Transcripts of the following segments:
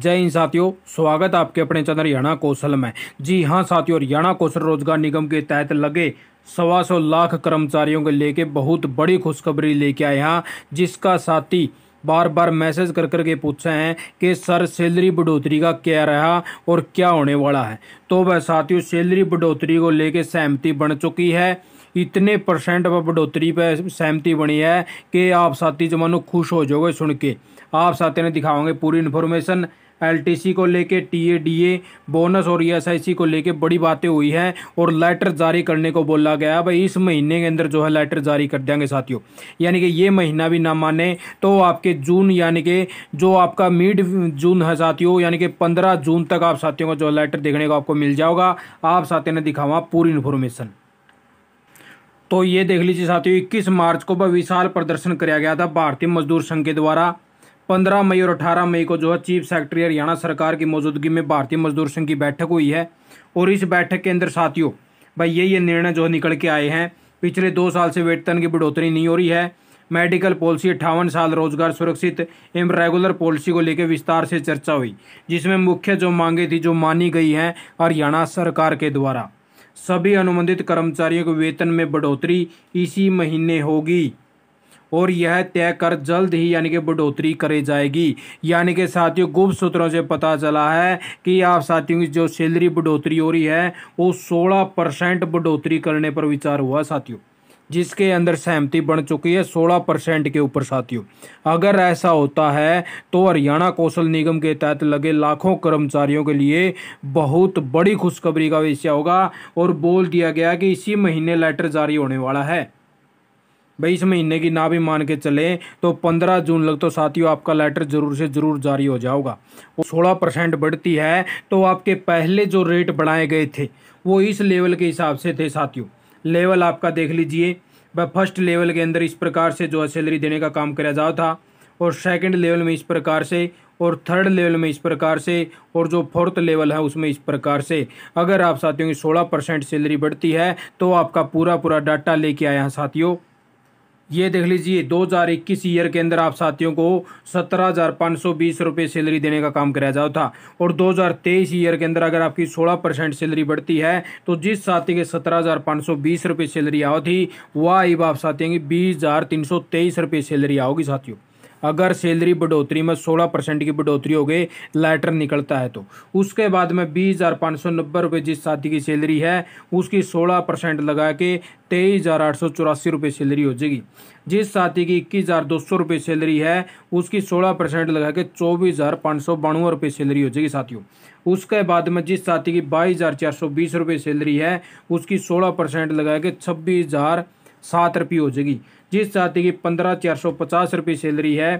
जय हिंद साथियों स्वागत आपके अपने चैनल हरियाणा कौशल में जी हाँ साथियों हरियाणा कौशल रोजगार निगम के तहत लगे सवा सौ लाख कर्मचारियों के लेके बहुत बड़ी खुशखबरी लेके आए हैं जिसका साथी बार बार मैसेज कर कर के पूछे हैं कि सर सैलरी बढ़ोतरी का क्या रहा और क्या होने वाला है तो वह साथियों सैलरी बढ़ोतरी को लेके सहमति बन चुकी है इतने परसेंट पर बढ़ोतरी पर सहमति बनी है कि आप साथी जमानो खुश हो जाओगे सुन के आप साथी ने दिखाओगे पूरी इन्फॉर्मेशन एलटीसी को लेके टीए बोनस और ईएसआईसी e को लेके बड़ी बातें हुई हैं और लेटर जारी करने को बोला गया भाई इस महीने के अंदर जो है लेटर जारी कर देंगे साथियों यानी कि ये महीना भी ना माने तो आपके जून यानी कि जो आपका मिड जून है साथियों यानी कि पंद्रह जून तक आप साथियों को जो लेटर देखने को आपको मिल जाओगा आप साथियों ने दिखावा पूरी इन्फॉर्मेशन तो ये देख लीजिए साथियों इक्कीस मार्च को विशाल प्रदर्शन कराया गया था भारतीय मजदूर संघ के द्वारा पंद्रह मई और अठारह मई को जो है चीफ सेक्रेटरी हरियाणा सरकार की मौजूदगी में भारतीय मजदूर संघ की बैठक हुई है और इस बैठक के अंदर साथियों भाई ये ये निर्णय जो निकल के आए हैं पिछले दो साल से वेतन की बढ़ोतरी नहीं हो रही है मेडिकल पॉलिसी अट्ठावन साल रोजगार सुरक्षित एवं रेगुलर पॉलिसी को लेकर विस्तार से चर्चा हुई जिसमें मुख्य जो मांगे थी जो मानी गई हैं हरियाणा सरकार के द्वारा सभी अनुबंधित कर्मचारियों के वेतन में बढ़ोतरी इसी महीने होगी और यह तय कर जल्द ही यानी कि बढ़ोतरी करी जाएगी यानी कि साथियों गुप्त सूत्रों से पता चला है कि आप साथियों की जो सैलरी बढ़ोतरी हो रही है वो सोलह परसेंट बढ़ोतरी करने पर विचार हुआ साथियों जिसके अंदर सहमति बन चुकी है सोलह परसेंट के ऊपर साथियों अगर ऐसा होता है तो हरियाणा कौशल निगम के तहत लगे लाखों कर्मचारियों के लिए बहुत बड़ी खुशखबरी का विषय होगा और बोल दिया गया कि इसी महीने लेटर जारी होने वाला है भाई इस महीने की ना भी मान के चले तो 15 जून लग तो साथियों आपका लेटर जरूर से ज़रूर जारी हो जाएगा वो सोलह परसेंट बढ़ती है तो आपके पहले जो रेट बढ़ाए गए थे वो इस लेवल के हिसाब से थे साथियों लेवल आपका देख लीजिए वह फर्स्ट लेवल के अंदर इस प्रकार से जो है सैलरी देने का काम कराया जाता था और सेकंड लेवल में इस प्रकार से और थर्ड लेवल में इस प्रकार से और जो फोर्थ लेवल है उसमें इस प्रकार से अगर आप साथियों की सोलह परसेंट सैलरी बढ़ती है तो आपका पूरा पूरा डाटा लेके आए हैं साथियों ये देख लीजिए 2021 ईयर के अंदर आप साथियों को सत्रह हज़ार पाँच सौ बीस रुपये सैलरी देने का काम कराया जाता था और 2023 ईयर के अंदर अगर आपकी 16 परसेंट सैलरी बढ़ती है तो जिस साथी के सत्रह हज़ार पाँच सौ बीस रुपये सैलरी आओ थी वह आई आप साथियों की बीस हज़ार तीन सौ तेईस रुपये सैलरी आओगी साथियों अगर सैलरी बढ़ोतरी में सोलह परसेंट की बढ़ोतरी हो गई लेटर निकलता है तो उसके बाद में बीस हज़ार पाँच सौ नब्बे रुपये जिस साथी की सैलरी है उसकी सोलह परसेंट लगा के तेईस हज़ार आठ सौ चौरासी रुपये सैलरी हो जाएगी जिस साथी की इक्कीस हज़ार दो सौ रुपये सैलरी है उसकी सोलह परसेंट लगा के चौबीस हज़ार पाँच सौ बानवे रुपये सैलरी हो जाएगी साथियों उसके बाद में जिस साथी की बाईस हज़ार चार सौ बीस रुपये सैलरी है उसकी सोलह परसेंट लगा के छब्बीस हज़ार सात रुपये हो जाएगी जिस साथी की पंद्रह चार सौ पचास रुपये सैलरी है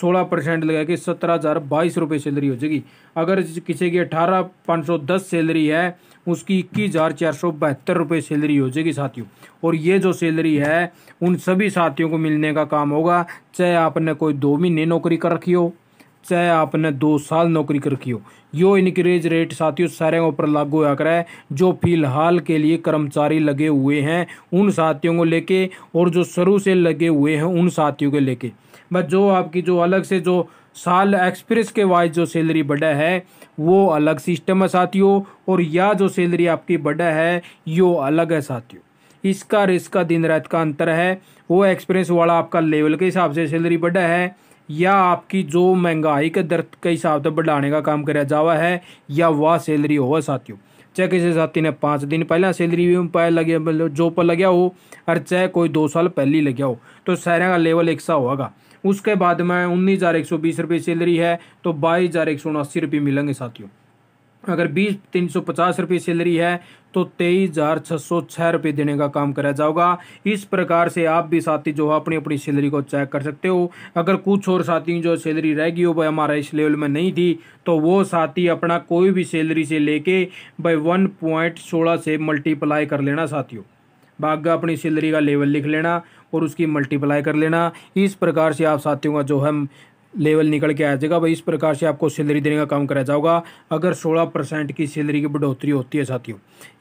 सोलह परसेंट लगा के सत्रह हज़ार बाईस रुपये सैलरी हो जाएगी अगर किसी की अठारह पाँच सौ दस सैलरी है उसकी इक्कीस हज़ार चार सौ बहत्तर रुपये सैलरी हो जाएगी साथियों और ये जो सैलरी है उन सभी साथियों को मिलने का काम होगा चाहे आपने कोई दो महीने नौकरी कर रखी हो चाहे आपने दो साल नौकरी कर रखी हो यो इनक्रेज रेट साथियों सारे ऊपर लागू होया करा है जो फिलहाल के लिए कर्मचारी लगे हुए हैं उन साथियों को लेके और जो शुरू से लगे हुए हैं उन साथियों के लेके बस जो आपकी जो अलग से जो साल एक्सपीरियंस के वाइज जो सैलरी बढ़ा है वो अलग सिस्टम है साथियों और या जो सैलरी आपकी बढ़ा है यो अलग है साथियों इसका रिस्क का दिन रात का अंतर है वो एक्सपीरियंस वाला आपका लेवल के हिसाब से सैलरी बढ़ा है या आपकी जो महंगाई के दर के हिसाब से बढ़ाने का काम कराया जावा है या वह सैलरी हो साथियों चाहे किसी साथी ने पाँच दिन पहले सैलरी भी पाया लगे मतलब जॉब पर लगे हो और चाहे कोई दो साल पहले ही लगे हो तो सारे का लेवल एक सा होगा उसके बाद में उन्नीस हज़ार एक सौ बीस रुपये सैलरी है तो बाईस हज़ार एक सौ उनासी रुपये मिलेंगे साथियों अगर बीस तीन सौ पचास रुपये सैलरी है तो तेईस हज़ार छः सौ छः रुपये देने का काम कराया जाओगा इस प्रकार से आप भी साथी जो है अपनी अपनी सैलरी को चेक कर सकते हो अगर कुछ और साथी जो सैलरी रहेगी वो हो भाई हमारा इस लेवल में नहीं थी तो वो साथी अपना कोई भी सैलरी से लेके भाई वन पॉइंट सोलह से मल्टीप्लाई कर लेना साथियों भाग्य अपनी सैलरी का लेवल लिख लेना और उसकी मल्टीप्लाई कर लेना इस प्रकार से आप साथियों का जो है लेवल निकल के आ जाएगा भाई इस प्रकार से आपको सैलरी देने का काम कराया जाओगा अगर 16 परसेंट की सैलरी की बढ़ोतरी होती है साथियों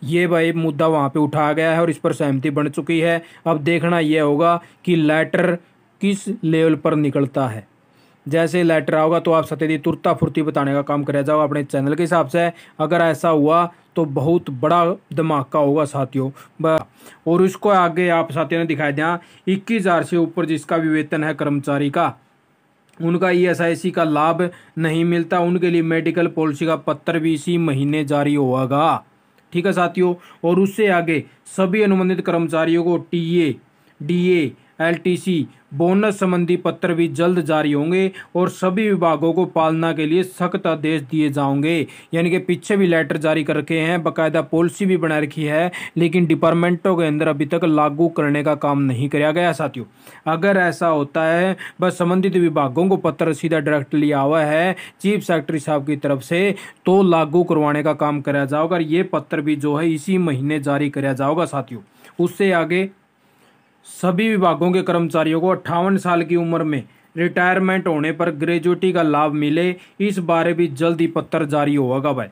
ये भाई मुद्दा वहाँ पे उठाया गया है और इस पर सहमति बन चुकी है अब देखना यह होगा कि लेटर किस लेवल पर निकलता है जैसे लेटर आओगा तो आप सत्यदी तुरता फुर्ती बताने का काम कराया जाओगा अपने चैनल के हिसाब से अगर ऐसा हुआ तो बहुत बड़ा धमाका होगा साथियों और उसको आगे आप साथियों ने दिखाई दें इक्कीस हज़ार से ऊपर जिसका भी वेतन है कर्मचारी का उनका ईएसआईसी e का लाभ नहीं मिलता उनके लिए मेडिकल पॉलिसी का पत्र भी इसी महीने जारी होगा ठीक है साथियों और उससे आगे सभी अनुबंधित कर्मचारियों को टीए डीए एलटीसी बोनस संबंधी पत्र भी जल्द जारी होंगे और सभी विभागों को पालना के लिए सख्त आदेश दिए जाओगे यानी कि पीछे भी लेटर जारी कर रखे हैं बाकायदा पॉलिसी भी बना रखी है लेकिन डिपार्टमेंटों के अंदर अभी तक लागू करने का काम नहीं कराया गया साथियों अगर ऐसा होता है बस संबंधित विभागों को पत्र सीधा डायरेक्ट लिया हुआ है चीफ सेक्रेटरी साहब की तरफ से तो लागू करवाने का काम कराया जाओगे और ये पत्र भी जो है इसी महीने जारी कराया जाओगा साथियों उससे आगे सभी विभागों के कर्मचारियों को अट्ठावन साल की उम्र में रिटायरमेंट होने पर ग्रेजुएटी का लाभ मिले इस बारे भी जल्द ही पत्थर जारी होगा भाई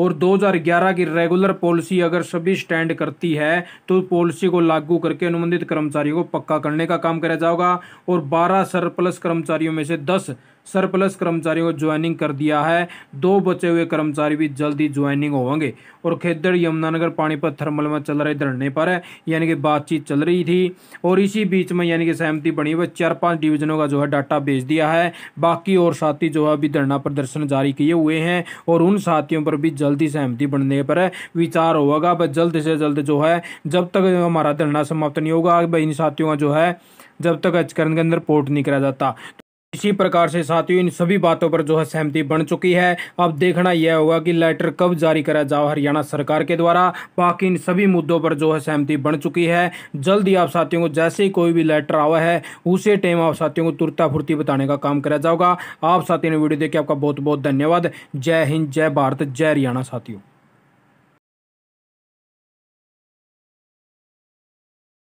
और 2011 की रेगुलर पॉलिसी अगर सभी स्टैंड करती है तो पॉलिसी को लागू करके अनुबंधित कर्मचारियों को पक्का करने का काम करा जाएगा और 12 सरप्लस कर्मचारियों में से सरप्लस कर्मचारियों को ज्वाइनिंग कर दिया है दो बचे हुए कर्मचारी भी जल्द ही ज्वाइनिंग होंगे और खेदड़ यमुनानगर पानीपत थर्मल में चल रहे धरने पर यानी कि बातचीत चल रही थी और इसी बीच में यानी कि सहमति बनी हुई चार पाँच डिवीजनों का जो है डाटा भेज दिया है बाकी और साथी जो है अभी धरना प्रदर्शन जारी किए हुए हैं और उन साथियों पर भी जल्द ही सहमति बनने पर विचार होगा बस जल्द से जल्द जो है जब तक हमारा धरना समाप्त नहीं होगा इन साथियों का जो है जब तक अचकरण के अंदर पोर्ट नहीं करा जाता इसी प्रकार से साथियों इन सभी बातों पर जो है सहमति बन चुकी है अब देखना यह होगा कि लेटर कब जारी करा जाओ हरियाणा सरकार के द्वारा बाकी इन सभी मुद्दों पर जो है सहमति बन चुकी है जल्द ही आप साथियों को जैसे ही कोई भी लेटर आवा है उसे टाइम आप साथियों को तुरता फुर्ती बताने का काम करा जाओगा आप साथियों ने वीडियो देखिए आपका बहुत बहुत धन्यवाद जय हिंद जय भारत जय हरियाणा साथियों